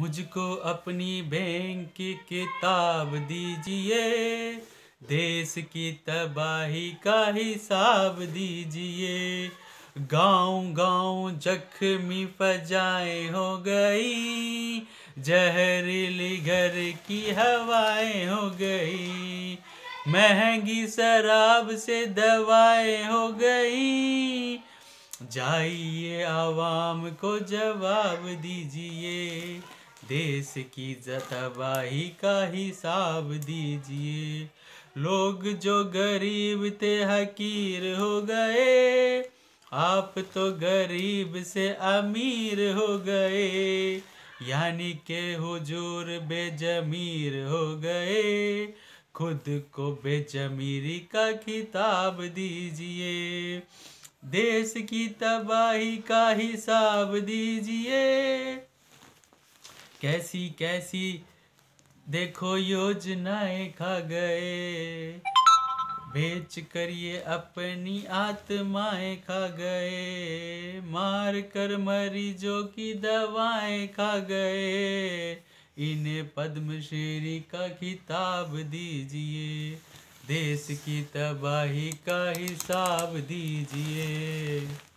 मुझको अपनी बैंक की किताब दीजिए देश की तबाही का हिसाब दीजिए गांव गांव जख्मी फजाएं हो गई जहरीली घर की हवाएं हो गई महंगी शराब से दवाएं हो गई जाइए आवाम को जवाब दीजिए देश की जताबाही का हिसाब दीजिए लोग जो गरीब थे हकीर हो गए आप तो गरीब से अमीर हो गए यानी के हुजूर बेजमीर हो गए खुद को बेजमीरी का किताब दीजिए देश की तबाही का हिसाब दीजिए कैसी कैसी देखो योजनाएं खा गए बेच करिए अपनी आत्माएं खा गए मार कर मरीजों की दवाएं खा गए इन्हें पद्मश्री का खिताब दीजिए देश की तबाही का हिसाब दीजिए